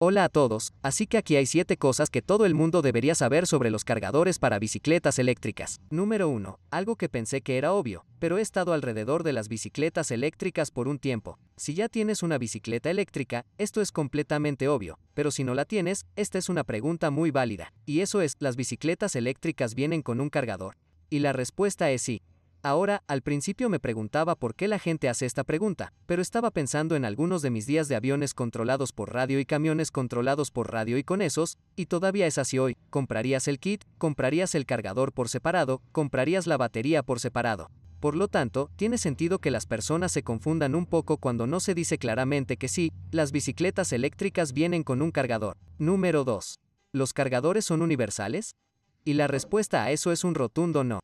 Hola a todos, así que aquí hay 7 cosas que todo el mundo debería saber sobre los cargadores para bicicletas eléctricas. Número 1. Algo que pensé que era obvio, pero he estado alrededor de las bicicletas eléctricas por un tiempo. Si ya tienes una bicicleta eléctrica, esto es completamente obvio, pero si no la tienes, esta es una pregunta muy válida. Y eso es, las bicicletas eléctricas vienen con un cargador. Y la respuesta es sí, Ahora, al principio me preguntaba por qué la gente hace esta pregunta, pero estaba pensando en algunos de mis días de aviones controlados por radio y camiones controlados por radio y con esos, y todavía es así hoy, comprarías el kit, comprarías el cargador por separado, comprarías la batería por separado. Por lo tanto, tiene sentido que las personas se confundan un poco cuando no se dice claramente que sí, las bicicletas eléctricas vienen con un cargador. Número 2. ¿Los cargadores son universales? Y la respuesta a eso es un rotundo no.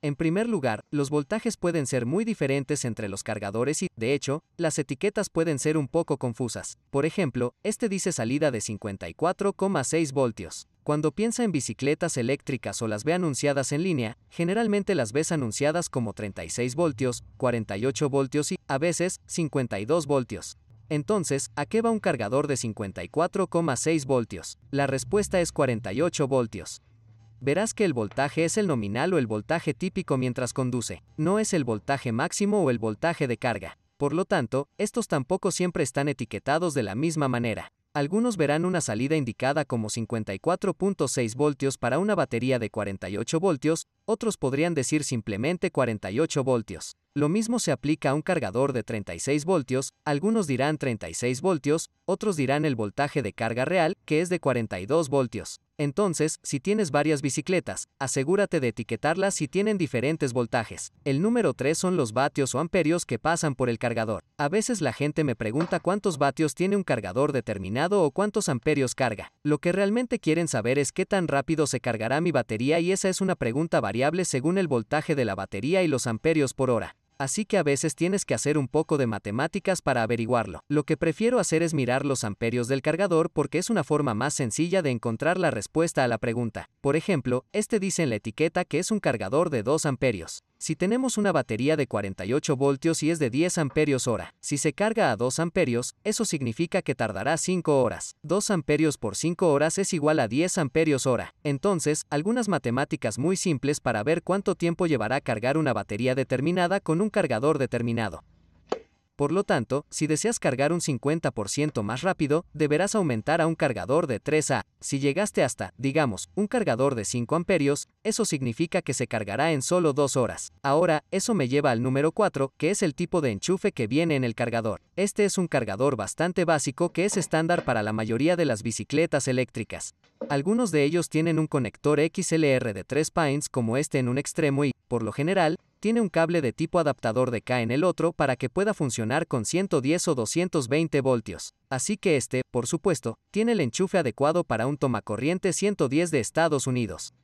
En primer lugar, los voltajes pueden ser muy diferentes entre los cargadores y, de hecho, las etiquetas pueden ser un poco confusas. Por ejemplo, este dice salida de 54,6 voltios. Cuando piensa en bicicletas eléctricas o las ve anunciadas en línea, generalmente las ves anunciadas como 36 voltios, 48 voltios y, a veces, 52 voltios. Entonces, ¿a qué va un cargador de 54,6 voltios? La respuesta es 48 voltios verás que el voltaje es el nominal o el voltaje típico mientras conduce, no es el voltaje máximo o el voltaje de carga. Por lo tanto, estos tampoco siempre están etiquetados de la misma manera. Algunos verán una salida indicada como 54.6 voltios para una batería de 48 voltios, otros podrían decir simplemente 48 voltios. Lo mismo se aplica a un cargador de 36 voltios, algunos dirán 36 voltios, otros dirán el voltaje de carga real, que es de 42 voltios. Entonces, si tienes varias bicicletas, asegúrate de etiquetarlas si tienen diferentes voltajes. El número 3 son los vatios o amperios que pasan por el cargador. A veces la gente me pregunta cuántos vatios tiene un cargador determinado o cuántos amperios carga. Lo que realmente quieren saber es qué tan rápido se cargará mi batería y esa es una pregunta variable según el voltaje de la batería y los amperios por hora así que a veces tienes que hacer un poco de matemáticas para averiguarlo. Lo que prefiero hacer es mirar los amperios del cargador porque es una forma más sencilla de encontrar la respuesta a la pregunta. Por ejemplo, este dice en la etiqueta que es un cargador de 2 amperios. Si tenemos una batería de 48 voltios y es de 10 amperios hora, si se carga a 2 amperios, eso significa que tardará 5 horas. 2 amperios por 5 horas es igual a 10 amperios hora. Entonces, algunas matemáticas muy simples para ver cuánto tiempo llevará cargar una batería determinada con un cargador determinado. Por lo tanto, si deseas cargar un 50% más rápido, deberás aumentar a un cargador de 3A. Si llegaste hasta, digamos, un cargador de 5 amperios, eso significa que se cargará en solo 2 horas. Ahora, eso me lleva al número 4, que es el tipo de enchufe que viene en el cargador. Este es un cargador bastante básico que es estándar para la mayoría de las bicicletas eléctricas. Algunos de ellos tienen un conector XLR de 3 pines como este en un extremo y, por lo general, tiene un cable de tipo adaptador de K en el otro para que pueda funcionar con 110 o 220 voltios así que este, por supuesto, tiene el enchufe adecuado para un tomacorriente 110 de Estados Unidos.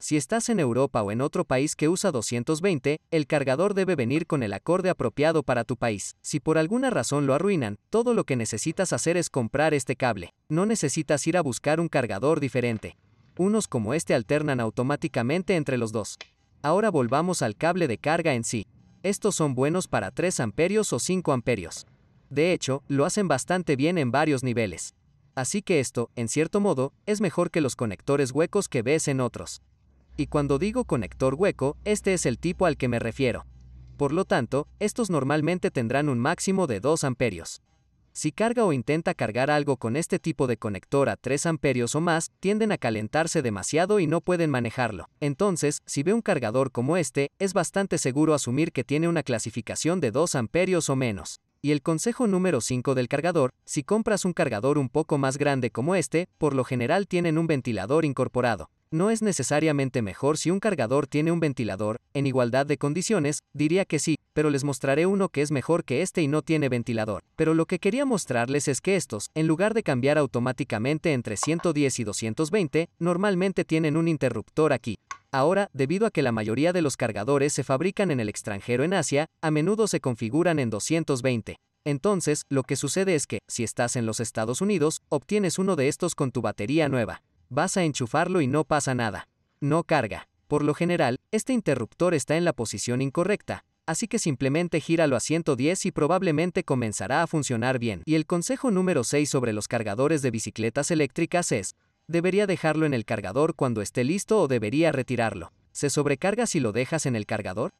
Si estás en Europa o en otro país que usa 220, el cargador debe venir con el acorde apropiado para tu país. Si por alguna razón lo arruinan, todo lo que necesitas hacer es comprar este cable. No necesitas ir a buscar un cargador diferente. Unos como este alternan automáticamente entre los dos. Ahora volvamos al cable de carga en sí. Estos son buenos para 3 amperios o 5 amperios. De hecho, lo hacen bastante bien en varios niveles. Así que esto, en cierto modo, es mejor que los conectores huecos que ves en otros. Y cuando digo conector hueco, este es el tipo al que me refiero. Por lo tanto, estos normalmente tendrán un máximo de 2 amperios. Si carga o intenta cargar algo con este tipo de conector a 3 amperios o más, tienden a calentarse demasiado y no pueden manejarlo. Entonces, si ve un cargador como este, es bastante seguro asumir que tiene una clasificación de 2 amperios o menos. Y el consejo número 5 del cargador, si compras un cargador un poco más grande como este, por lo general tienen un ventilador incorporado. No es necesariamente mejor si un cargador tiene un ventilador, en igualdad de condiciones, diría que sí, pero les mostraré uno que es mejor que este y no tiene ventilador. Pero lo que quería mostrarles es que estos, en lugar de cambiar automáticamente entre 110 y 220, normalmente tienen un interruptor aquí. Ahora, debido a que la mayoría de los cargadores se fabrican en el extranjero en Asia, a menudo se configuran en 220. Entonces, lo que sucede es que, si estás en los Estados Unidos, obtienes uno de estos con tu batería nueva. Vas a enchufarlo y no pasa nada. No carga. Por lo general, este interruptor está en la posición incorrecta, así que simplemente gíralo a 110 y probablemente comenzará a funcionar bien. Y el consejo número 6 sobre los cargadores de bicicletas eléctricas es, debería dejarlo en el cargador cuando esté listo o debería retirarlo. ¿Se sobrecarga si lo dejas en el cargador?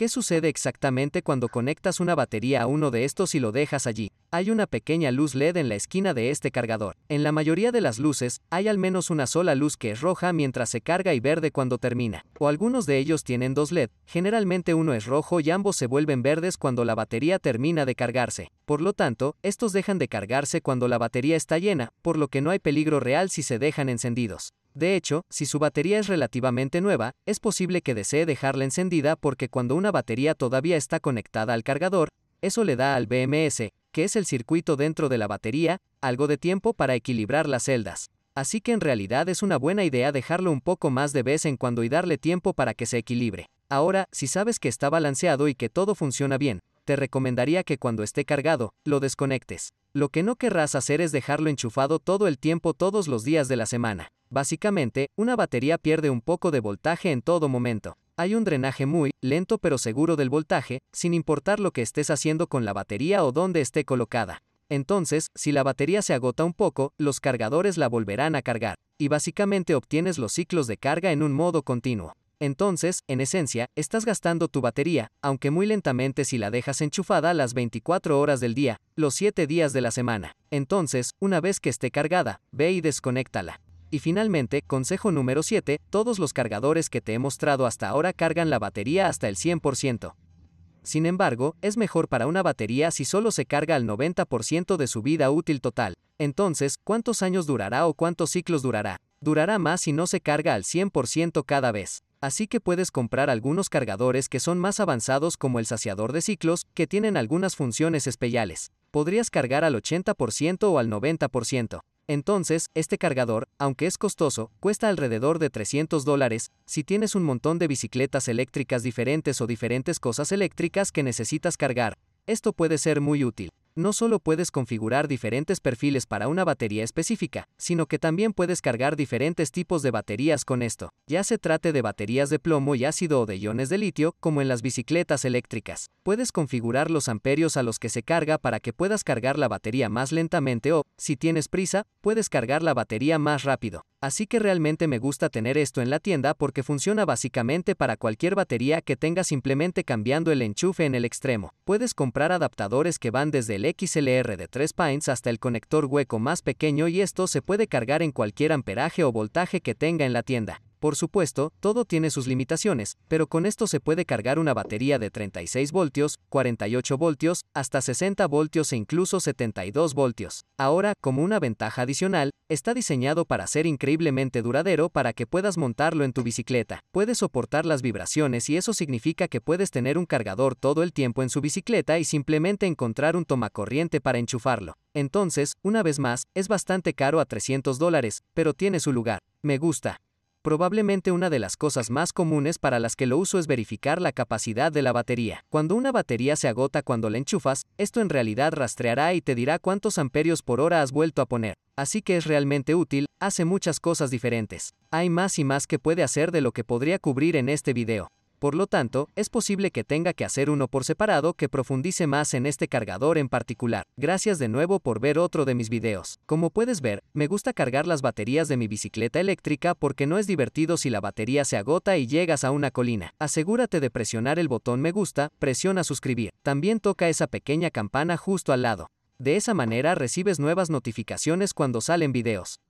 ¿Qué sucede exactamente cuando conectas una batería a uno de estos y lo dejas allí? Hay una pequeña luz LED en la esquina de este cargador. En la mayoría de las luces, hay al menos una sola luz que es roja mientras se carga y verde cuando termina. O algunos de ellos tienen dos LED, generalmente uno es rojo y ambos se vuelven verdes cuando la batería termina de cargarse. Por lo tanto, estos dejan de cargarse cuando la batería está llena, por lo que no hay peligro real si se dejan encendidos. De hecho, si su batería es relativamente nueva, es posible que desee dejarla encendida porque cuando una batería todavía está conectada al cargador, eso le da al BMS, que es el circuito dentro de la batería, algo de tiempo para equilibrar las celdas. Así que en realidad es una buena idea dejarlo un poco más de vez en cuando y darle tiempo para que se equilibre. Ahora, si sabes que está balanceado y que todo funciona bien, te recomendaría que cuando esté cargado, lo desconectes. Lo que no querrás hacer es dejarlo enchufado todo el tiempo todos los días de la semana. Básicamente, una batería pierde un poco de voltaje en todo momento. Hay un drenaje muy lento pero seguro del voltaje, sin importar lo que estés haciendo con la batería o dónde esté colocada. Entonces, si la batería se agota un poco, los cargadores la volverán a cargar, y básicamente obtienes los ciclos de carga en un modo continuo. Entonces, en esencia, estás gastando tu batería, aunque muy lentamente si la dejas enchufada las 24 horas del día, los 7 días de la semana. Entonces, una vez que esté cargada, ve y desconéctala. Y finalmente, consejo número 7, todos los cargadores que te he mostrado hasta ahora cargan la batería hasta el 100%. Sin embargo, es mejor para una batería si solo se carga al 90% de su vida útil total. Entonces, ¿cuántos años durará o cuántos ciclos durará? Durará más si no se carga al 100% cada vez. Así que puedes comprar algunos cargadores que son más avanzados como el saciador de ciclos, que tienen algunas funciones especiales. Podrías cargar al 80% o al 90%. Entonces, este cargador, aunque es costoso, cuesta alrededor de 300 dólares, si tienes un montón de bicicletas eléctricas diferentes o diferentes cosas eléctricas que necesitas cargar. Esto puede ser muy útil no solo puedes configurar diferentes perfiles para una batería específica, sino que también puedes cargar diferentes tipos de baterías con esto, ya se trate de baterías de plomo y ácido o de iones de litio, como en las bicicletas eléctricas. Puedes configurar los amperios a los que se carga para que puedas cargar la batería más lentamente o, si tienes prisa, puedes cargar la batería más rápido. Así que realmente me gusta tener esto en la tienda porque funciona básicamente para cualquier batería que tenga simplemente cambiando el enchufe en el extremo. Puedes comprar adaptadores que van desde el XLR de 3 pints hasta el conector hueco más pequeño y esto se puede cargar en cualquier amperaje o voltaje que tenga en la tienda. Por supuesto, todo tiene sus limitaciones, pero con esto se puede cargar una batería de 36 voltios, 48 voltios, hasta 60 voltios e incluso 72 voltios. Ahora, como una ventaja adicional, está diseñado para ser increíblemente duradero para que puedas montarlo en tu bicicleta. Puede soportar las vibraciones y eso significa que puedes tener un cargador todo el tiempo en su bicicleta y simplemente encontrar un tomacorriente para enchufarlo. Entonces, una vez más, es bastante caro a 300 dólares, pero tiene su lugar. Me gusta. Probablemente una de las cosas más comunes para las que lo uso es verificar la capacidad de la batería. Cuando una batería se agota cuando la enchufas, esto en realidad rastreará y te dirá cuántos amperios por hora has vuelto a poner. Así que es realmente útil, hace muchas cosas diferentes. Hay más y más que puede hacer de lo que podría cubrir en este video. Por lo tanto, es posible que tenga que hacer uno por separado que profundice más en este cargador en particular. Gracias de nuevo por ver otro de mis videos. Como puedes ver, me gusta cargar las baterías de mi bicicleta eléctrica porque no es divertido si la batería se agota y llegas a una colina. Asegúrate de presionar el botón me gusta, presiona suscribir. También toca esa pequeña campana justo al lado. De esa manera recibes nuevas notificaciones cuando salen videos.